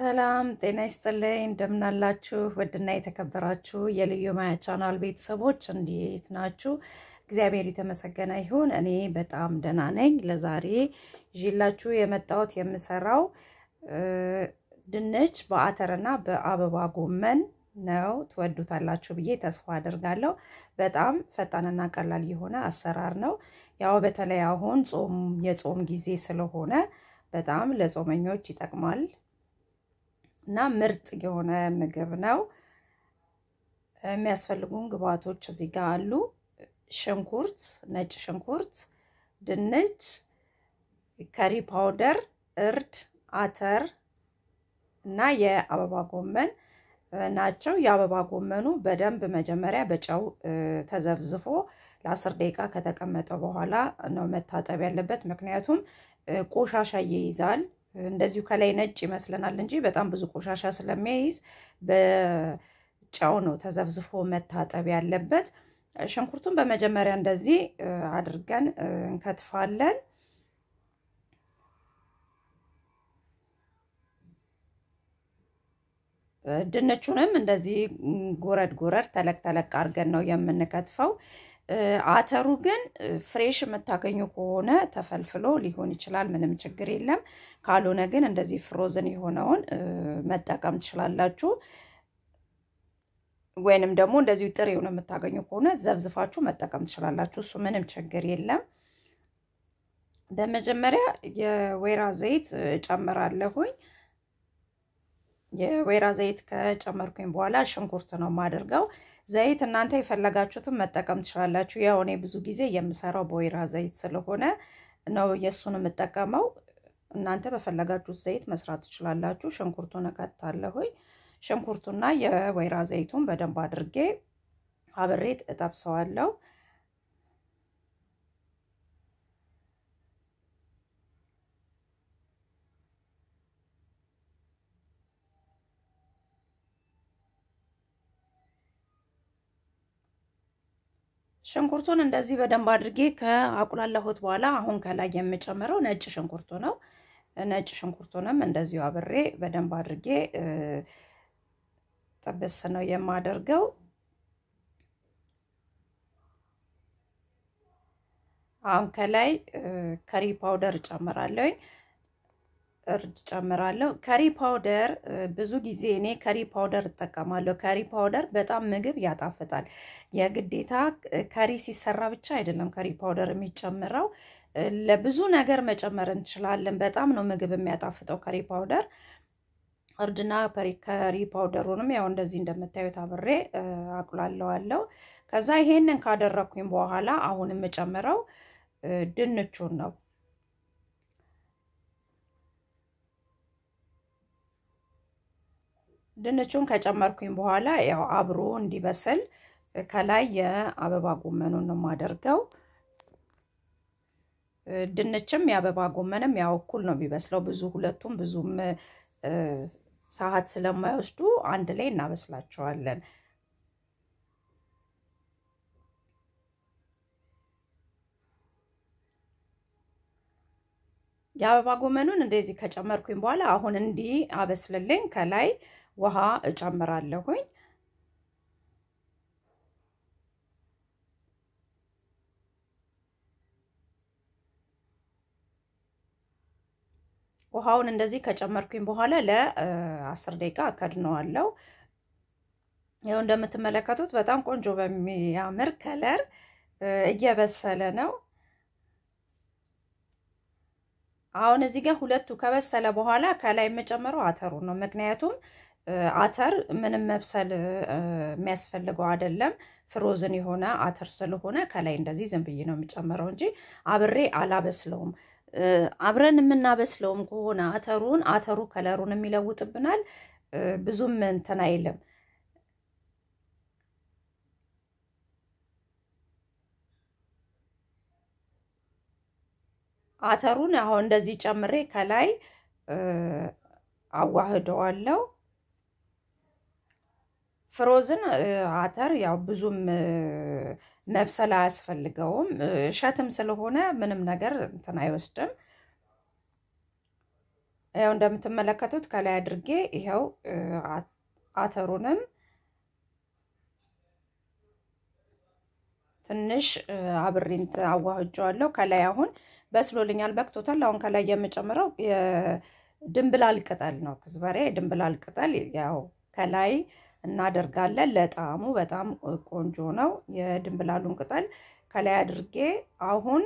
ሰላም ጤና ይስጥልኝ። እንደምናላችሁ ውድና የተከበራችሁ የልዩ ማያ ቻናል ቤተሰቦች እንዴት ናችሁ? እግዚአብሔር የተመሰገነ ይሁን። እኔ በጣም ደህና ነኝ። ለዛሬ ይዤላችሁ የመጣሁት የምሰራው ድንች በአተርና በአበባ ጎመን ነው። ትወዱታላችሁ ብዬ ተስፋ አድርጋለሁ። በጣም ፈጣንና ቀላል የሆነ አሰራር ነው። ያው በተለይ አሁን ጾም የጾም ጊዜ ስለሆነ በጣም ለጾመኞች ይጠቅማል እና ምርጥ የሆነ ምግብ ነው። የሚያስፈልጉን ግብአቶች እዚህ ጋር አሉ። ሽንኩርት፣ ነጭ ሽንኩርት፣ ድንች፣ ከሪ ፓውደር፣ እርድ፣ አተር እና የአበባ ጎመን ናቸው። የአበባ ጎመኑ በደንብ መጀመሪያ በጨው ተዘብዝፎ ለአስር ደቂቃ ከተቀመጠ በኋላ ነው መታጠብ ያለበት። ምክንያቱም ቆሻሻ ይይዛል። እንደዚሁ ከላይ ነጭ ይመስለናል እንጂ በጣም ብዙ ቆሻሻ ስለሚያይዝ በጨው ነው ተዘፍዝፎ መታጠብ ያለበት። ሽንኩርቱን በመጀመሪያ እንደዚህ አድርገን እንከትፋለን። ድንቹንም እንደዚህ ጎረድ ጎረድ ተለቅ ተለቅ አድርገን ነው የምንከትፈው። አተሩ ግን ፍሬሽ የምታገኙ ከሆነ ተፈልፍሎ ሊሆን ይችላል፣ ምንም ችግር የለም። ካልሆነ ግን እንደዚህ ፍሮዝን የሆነውን መጠቀም ትችላላችሁ። ወይንም ደግሞ እንደዚሁ የሆነ የምታገኙ ከሆነ ዘብዝፋችሁ መጠቀም ትችላላችሁ። እሱ ምንም ችግር የለም። በመጀመሪያ የወይራ ዘይት ጨምራለሁኝ። የወይራ ዘይት ከጨመርኩኝ በኋላ ሽንኩርት ነው የማደርገው። ዘይት እናንተ የፈለጋችሁትን መጠቀም ትችላላችሁ። ያው እኔ ብዙ ጊዜ የምሰራው በወይራ ዘይት ስለሆነ ነው የእሱን የምጠቀመው። እናንተ በፈለጋችሁት ዘይት መስራት ትችላላችሁ። ሽንኩርቱን እቀጥታለሁኝ። ሽንኩርቱና የወይራ ዘይቱን በደንብ አድርጌ አብሬት እጠብሰዋለሁ። ሽንኩርቱን እንደዚህ በደንብ አድርጌ ከአቁላለሁት በኋላ አሁን ከላይ የምጨምረው ነጭ ሽንኩርቱ ነው። ነጭ ሽንኩርቱንም እንደዚሁ አብሬ በደንብ አድርጌ ጥብስ ነው የማደርገው። አሁን ከላይ ከሪ ፓውደር ጨምራለሁኝ። እርድ ጨምራለሁ። ከሪ ፓውደር ብዙ ጊዜ እኔ ከሪ ፓውደር እጠቀማለሁ። ከሪ ፓውደር በጣም ምግብ ያጣፍጣል። የግዴታ ከሪ ሲሰራ ብቻ አይደለም ከሪ ፓውደር የሚጨምረው፣ ለብዙ ነገር መጨመር እንችላለን። በጣም ነው ምግብ የሚያጣፍጠው ከሪ ፓውደር። እርድና ከሪ ፓውደሩንም ያው እንደዚህ እንደምታዩት አብሬ አቁላለዋለሁ። ከዛ ይሄንን ካደረኩኝ በኋላ አሁን የምጨምረው ድንቹን ነው ድንቹን ከጨመርኩኝ በኋላ ያው አብሮ እንዲበስል ከላይ የአበባ ጎመኑን ነው የማደርገው። ድንችም የአበባ ጎመንም ያው እኩል ነው የሚበስለው። ብዙ ሁለቱም ብዙም ሰዓት ስለማይወስዱ አንድ ላይ እናበስላቸዋለን። የአበባ ጎመኑን እንደዚህ ከጨመርኩኝ በኋላ አሁን እንዲህ አበስልልኝ ከላይ ውሃ እጨምራለሁኝ። ውሃውን እንደዚህ ከጨመርኩኝ በኋላ ለአስር ደቂቃ አከድነዋለሁ። ያው እንደምትመለከቱት በጣም ቆንጆ በሚያምር ከለር እየበሰለ ነው። አሁን እዚህ ጋር ሁለቱ ከበሰለ በኋላ ከላይ የምጨምረው አተሩን ነው። ምክንያቱም አተር ምንም መብሰል የሚያስፈልገው አይደለም። ፍሮዝን የሆነ አተር ስለሆነ ከላይ እንደዚህ ዝም ብዬ ነው የሚጨምረው እንጂ አብሬ አላበስለውም። አብረን የምናበስለውም ከሆነ አተሩን አተሩ ከለሩን የሚለውጥብናል ብዙም እንትን አይልም። አተሩን አሁን እንደዚህ ጨምሬ ከላይ አዋህደዋለሁ። ፍሮዝን አተር ያው ብዙም መብሰል አያስፈልገውም። እሸትም ስለሆነ ምንም ነገር እንትን አይወስድም። ያው እንደምትመለከቱት ከላይ አድርጌ ይኸው አተሩንም ትንሽ አብሬን አዋህጀዋለሁ። ከላይ አሁን በስሎልኛል፣ በክቶታል። አሁን ከላይ የምጨምረው የድንብላል ቅጠል ነው። ክዝበሬ ድንብላል ቅጠል ያው ከላይ እናደርጋለን። ለጣዕሙ በጣም ቆንጆ ነው። የድንብላሉን ቅጠል ከላይ አድርጌ አሁን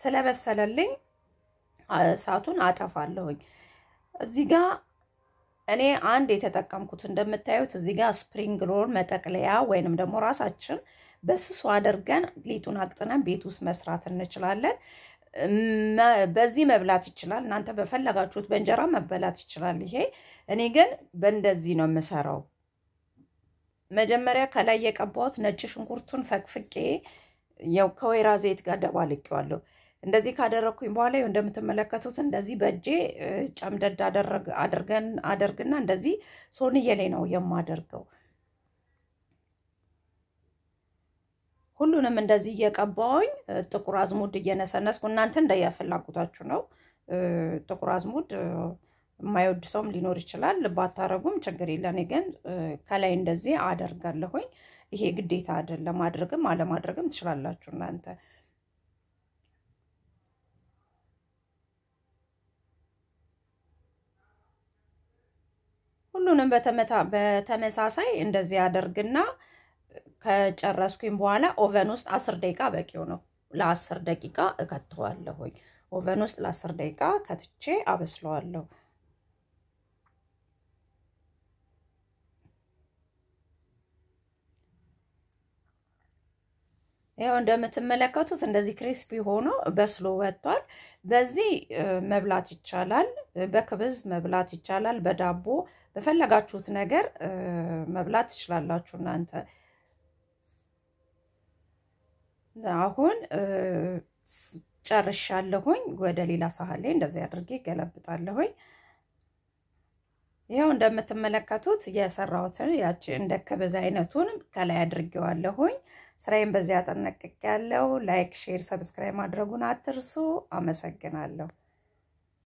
ስለበሰለልኝ እሳቱን አጠፋለሁኝ። እዚህ ጋር እኔ አንድ የተጠቀምኩት እንደምታዩት እዚህ ጋር ስፕሪንግ ሮል መጠቅለያ ወይንም ደግሞ ራሳችን በስሱ አድርገን ሊጡን አቅጥነን ቤት ውስጥ መስራት እንችላለን። በዚህ መብላት ይችላል። እናንተ በፈለጋችሁት በእንጀራ መበላት ይችላል። ይሄ እኔ ግን በእንደዚህ ነው የምሰራው። መጀመሪያ ከላይ የቀባሁት ነጭ ሽንኩርቱን ፈቅፍቄ ከወይራ ዘይት ጋር ደባልቄዋለሁ። እንደዚህ ካደረግኩኝ በኋላ እንደምትመለከቱት እንደዚህ በእጄ ጨምደድ አድርገን አደርግና እንደዚህ ሶንዬ ላይ ነው የማደርገው። ሁሉንም እንደዚህ እየቀባውኝ ጥቁር አዝሙድ እየነሰነስኩ እናንተ እንደየፍላጎታችሁ ነው። ጥቁር አዝሙድ የማይወድ ሰውም ሊኖር ይችላል። ባታረጉም ችግር የለ። እኔ ግን ከላይ እንደዚህ አደርጋለሁኝ። ይሄ ግዴታ አይደለም። ማድረግም አለማድረግም ትችላላችሁ እናንተ ሁሉንም በተመሳሳይ እንደዚህ አደርግና ከጨረስኩኝ በኋላ ኦቨን ውስጥ አስር ደቂቃ በቂው ነው። ለአስር ደቂቃ እከትተዋለሁኝ። ኦቨን ውስጥ ለአስር ደቂቃ ከትቼ አበስለዋለሁ። ይኸው እንደምትመለከቱት እንደዚህ ክሪስፒ ሆኖ በስሎ ወጥቷል። በዚህ መብላት ይቻላል፣ በክብዝ መብላት ይቻላል፣ በዳቦ በፈለጋችሁት ነገር መብላት ትችላላችሁ እናንተ። አሁን ጨርሻለሁኝ። ወደ ሌላ ሳህን ላይ እንደዚህ አድርጌ ገለብጣለሁኝ። ይኸው እንደምትመለከቱት የሰራሁትን ያቺ እንደ ክብዝ አይነቱን ከላይ አድርጌዋለሁኝ። ስራዬን በዚያ ያለው ላይክ፣ ሼር፣ ሰብስክራይብ ማድረጉን አትርሱ። አመሰግናለሁ።